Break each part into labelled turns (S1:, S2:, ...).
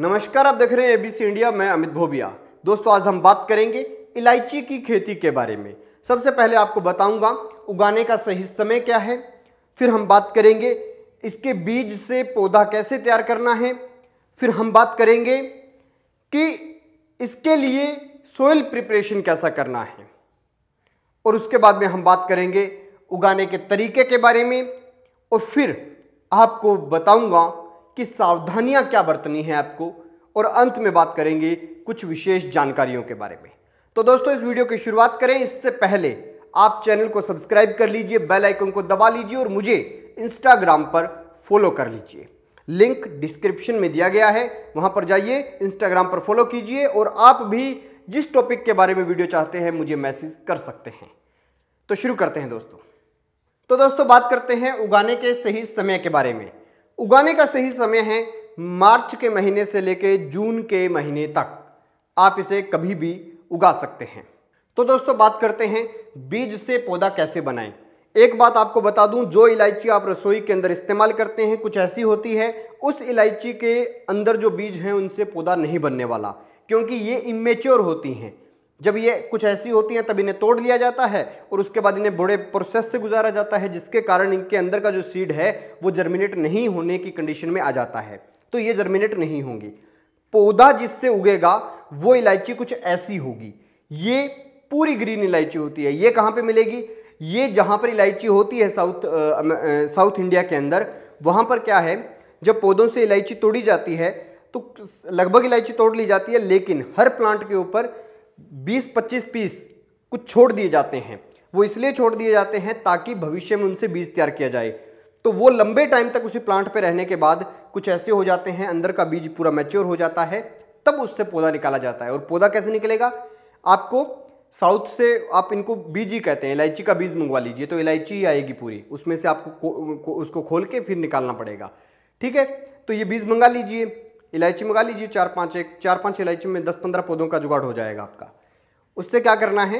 S1: नमस्कार आप देख रहे हैं एबीसी इंडिया मैं अमित भोबिया दोस्तों आज हम बात करेंगे इलायची की खेती के बारे में सबसे पहले आपको बताऊंगा उगाने का सही समय क्या है फिर हम बात करेंगे इसके बीज से पौधा कैसे तैयार करना है फिर हम बात करेंगे कि इसके लिए सोयल प्रिपरेशन कैसा करना है और उसके बाद में हम बात करेंगे उगाने के तरीके के बारे में और फिर आपको बताऊंगा कि सावधानियां क्या बरतनी है आपको और अंत में बात करेंगे कुछ विशेष जानकारियों के बारे में तो दोस्तों इस वीडियो की शुरुआत करें इससे पहले आप चैनल को सब्सक्राइब कर लीजिए बेल आइकन को दबा लीजिए और मुझे इंस्टाग्राम पर फॉलो कर लीजिए लिंक डिस्क्रिप्शन में दिया गया है वहां पर जाइए इंस्टाग्राम पर फॉलो कीजिए और आप भी जिस टॉपिक के बारे में वीडियो चाहते हैं मुझे मैसेज कर सकते हैं तो शुरू करते हैं दोस्तों तो दोस्तों बात करते हैं उगाने के सही समय के बारे में उगाने का सही समय है मार्च के महीने से लेकर जून के महीने तक आप इसे कभी भी उगा सकते हैं तो दोस्तों बात करते हैं बीज से पौधा कैसे बनाएं एक बात आपको बता दूं जो इलायची आप रसोई के अंदर इस्तेमाल करते हैं कुछ ऐसी होती है उस इलायची के अंदर जो बीज हैं उनसे पौधा नहीं बनने वाला क्योंकि ये इमेच्योर होती हैं जब ये कुछ ऐसी होती हैं तब इन्हें तोड़ लिया जाता है और उसके बाद इन्हें बड़े प्रोसेस से गुजारा जाता है जिसके कारण इनके अंदर का जो सीड है वो जर्मिनेट नहीं होने की कंडीशन में आ जाता है तो ये जर्मिनेट नहीं होंगी पौधा जिससे उगेगा वो इलायची कुछ ऐसी होगी ये पूरी ग्रीन इलायची होती है ये कहाँ पर मिलेगी ये जहाँ पर इलायची होती है साउथ साउथ इंडिया के अंदर वहाँ पर क्या है जब पौधों से इलायची तोड़ी जाती है तो लगभग इलायची तोड़ ली जाती है लेकिन हर प्लांट के ऊपर बीस पच्चीस पीस कुछ छोड़ दिए जाते हैं वो इसलिए छोड़ दिए जाते हैं ताकि भविष्य में उनसे बीज तैयार किया जाए तो वो लंबे टाइम तक उसी प्लांट पे रहने के बाद कुछ ऐसे हो जाते हैं अंदर का बीज पूरा मैच्योर हो जाता है तब उससे पौधा निकाला जाता है और पौधा कैसे निकलेगा आपको साउथ से आप इनको बीज ही कहते हैं इलायची का बीज मंगवा लीजिए तो इलायची ही आएगी पूरी उसमें से आपको को, को, उसको खोल के फिर निकालना पड़ेगा ठीक है तो ये बीज मंगा लीजिए इलायची मंगा लीजिए चार पाँच एक चार पाँच इलायची में दस पंद्रह पौधों का जुगाड़ हो जाएगा आपका उससे क्या करना है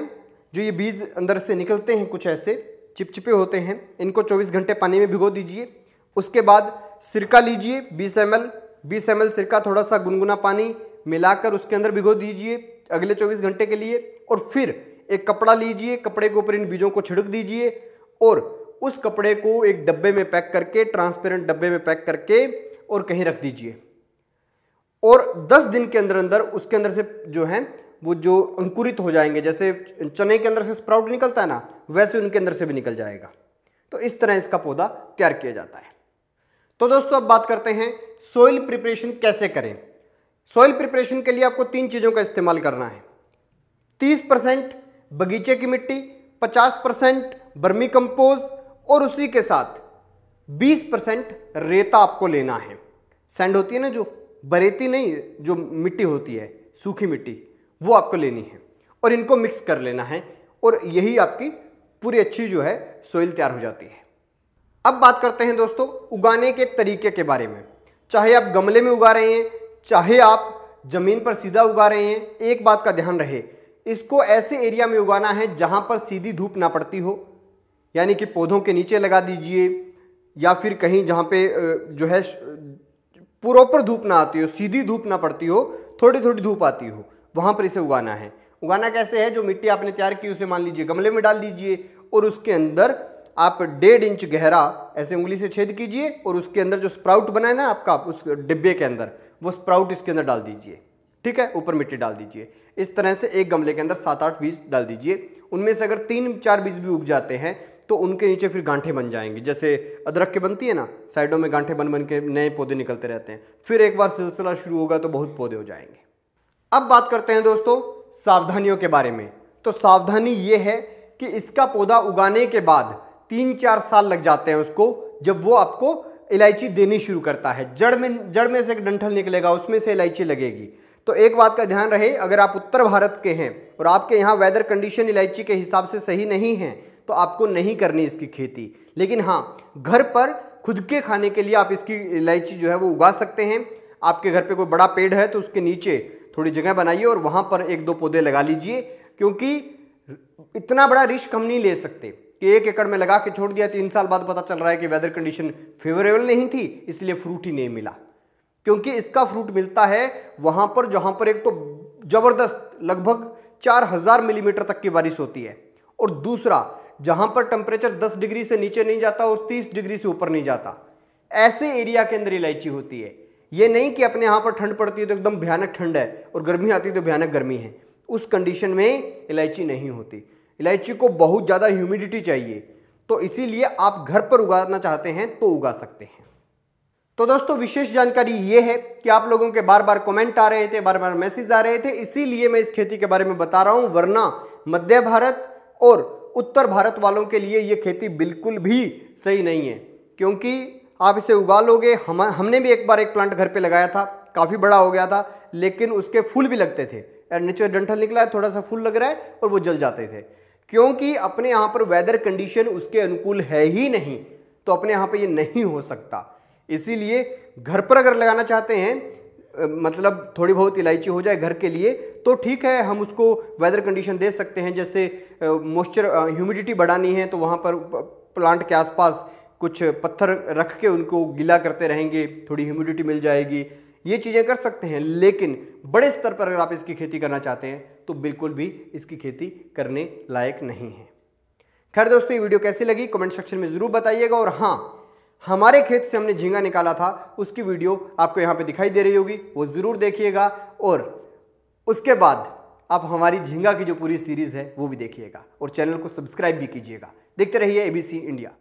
S1: जो ये बीज अंदर से निकलते हैं कुछ ऐसे चिपचिपे होते हैं इनको 24 घंटे पानी में भिगो दीजिए उसके बाद सिरका लीजिए 20 एम एल बीस एम सिरका थोड़ा सा गुनगुना पानी मिलाकर उसके अंदर भिगो दीजिए अगले 24 घंटे के लिए और फिर एक कपड़ा लीजिए कपड़े के ऊपर इन बीजों को छिड़क दीजिए और उस कपड़े को एक डब्बे में पैक करके ट्रांसपेरेंट डब्बे में पैक करके और कहीं रख दीजिए और 10 दिन के अंदर अंदर उसके अंदर से जो है वो जो अंकुरित हो जाएंगे जैसे चने के अंदर से स्प्राउट निकलता है ना वैसे उनके अंदर से भी निकल जाएगा तो इस तरह इसका पौधा तैयार किया जाता है तो दोस्तों अब बात करते हैं सोइल प्रिपरेशन कैसे करें सोइल प्रिपरेशन के लिए आपको तीन चीज़ों का इस्तेमाल करना है 30 परसेंट बगीचे की मिट्टी 50 परसेंट बर्मी कंपोज और उसी के साथ 20 परसेंट रेता आपको लेना है सैंड होती है ना जो बरेती नहीं जो मिट्टी होती है सूखी मिट्टी वो आपको लेनी है और इनको मिक्स कर लेना है और यही आपकी पूरी अच्छी जो है सोइल तैयार हो जाती है अब बात करते हैं दोस्तों उगाने के तरीके के बारे में चाहे आप गमले में उगा रहे हैं चाहे आप ज़मीन पर सीधा उगा रहे हैं एक बात का ध्यान रहे इसको ऐसे एरिया में उगाना है जहाँ पर सीधी धूप ना पड़ती हो यानी कि पौधों के नीचे लगा दीजिए या फिर कहीं जहाँ पे जो है प्रॉपर धूप ना आती हो सीधी धूप ना पड़ती हो थोड़ी थोड़ी धूप आती हो वहां पर इसे उगाना है उगाना कैसे है जो मिट्टी आपने तैयार की उसे मान लीजिए गमले में डाल दीजिए और उसके अंदर आप डेढ़ इंच गहरा ऐसे उंगली से छेद कीजिए और उसके अंदर जो स्प्राउट बनाए ना आपका उस डिब्बे के अंदर वो स्प्राउट इसके अंदर डाल दीजिए ठीक है ऊपर मिट्टी डाल दीजिए इस तरह से एक गमले के अंदर सात आठ बीज डाल दीजिए उनमें से अगर तीन चार बीज भी उग जाते हैं तो उनके नीचे फिर गांठे बन जाएंगे जैसे अदरक के बनती है ना साइडों में गांठे बन बन के नए पौधे निकलते रहते हैं फिर एक बार सिलसिला शुरू होगा तो बहुत पौधे हो जाएंगे अब बात करते हैं दोस्तों सावधानियों के बारे में तो सावधानी ये है कि इसका पौधा उगाने के बाद तीन चार साल लग जाते हैं उसको जब वो आपको इलायची देनी शुरू करता है जड़ में जड़ में से एक डंठल निकलेगा उसमें से इलायची लगेगी तो एक बात का ध्यान रहे अगर आप उत्तर भारत के हैं और आपके यहाँ वेदर कंडीशन इलायची के हिसाब से सही नहीं है तो आपको नहीं करनी इसकी खेती लेकिन हाँ घर पर खुद के खाने के लिए आप इसकी इलायची जो है वो उगा सकते हैं आपके घर पे कोई बड़ा पेड़ है तो उसके नीचे थोड़ी जगह बनाइए और वहाँ पर एक दो पौधे लगा लीजिए क्योंकि इतना बड़ा रिस्क हम नहीं ले सकते कि एक एकड़ में लगा के छोड़ दिया तीन साल बाद पता चल रहा है कि वेदर कंडीशन फेवरेबल नहीं थी इसलिए फ्रूट ही नहीं मिला क्योंकि इसका फ्रूट मिलता है वहाँ पर जहाँ पर एक तो ज़बरदस्त लगभग चार हज़ार मिलीमीटर तक की बारिश होती है और दूसरा जहां पर टेम्परेचर 10 डिग्री से नीचे नहीं जाता और 30 डिग्री से ऊपर नहीं जाता ऐसे एरिया के अंदर इलायची होती है ये नहीं कि अपने यहाँ पर ठंड पड़ती है तो एकदम भयानक ठंड है और गर्मी आती है तो भयानक गर्मी है उस कंडीशन में इलायची नहीं होती इलायची को बहुत ज़्यादा ह्यूमिडिटी चाहिए तो इसीलिए आप घर पर उगाना चाहते हैं तो उगा सकते हैं तो दोस्तों विशेष जानकारी ये है कि आप लोगों के बार बार कमेंट आ रहे थे बार बार मैसेज आ रहे थे इसीलिए मैं इस खेती के बारे में बता रहा हूँ वरना मध्य भारत और उत्तर भारत वालों के लिए ये खेती बिल्कुल भी सही नहीं है क्योंकि आप इसे उगा लोगे हम हमने भी एक बार एक प्लांट घर पे लगाया था काफ़ी बड़ा हो गया था लेकिन उसके फूल भी लगते थे और नीचे डंठल निकला है थोड़ा सा फूल लग रहा है और वो जल जाते थे क्योंकि अपने यहाँ पर वेदर कंडीशन उसके अनुकूल है ही नहीं तो अपने यहाँ पर ये नहीं हो सकता इसीलिए घर पर अगर लगाना चाहते हैं मतलब थोड़ी बहुत इलायची हो जाए घर के लिए तो ठीक है हम उसको वेदर कंडीशन दे सकते हैं जैसे मॉइस्चर ह्यूमिडिटी बढ़ानी है तो वहाँ पर प्लांट के आसपास कुछ पत्थर रख के उनको गीला करते रहेंगे थोड़ी ह्यूमिडिटी मिल जाएगी ये चीज़ें कर सकते हैं लेकिन बड़े स्तर पर अगर आप इसकी खेती करना चाहते हैं तो बिल्कुल भी इसकी खेती करने लायक नहीं है खैर दोस्तों ये वीडियो कैसी लगी कमेंट सेक्शन में ज़रूर बताइएगा और हाँ हमारे खेत से हमने झींगा निकाला था उसकी वीडियो आपको यहाँ पे दिखाई दे रही होगी वो ज़रूर देखिएगा और उसके बाद आप हमारी झींगा की जो पूरी सीरीज़ है वो भी देखिएगा और चैनल को सब्सक्राइब भी कीजिएगा देखते रहिए एबीसी इंडिया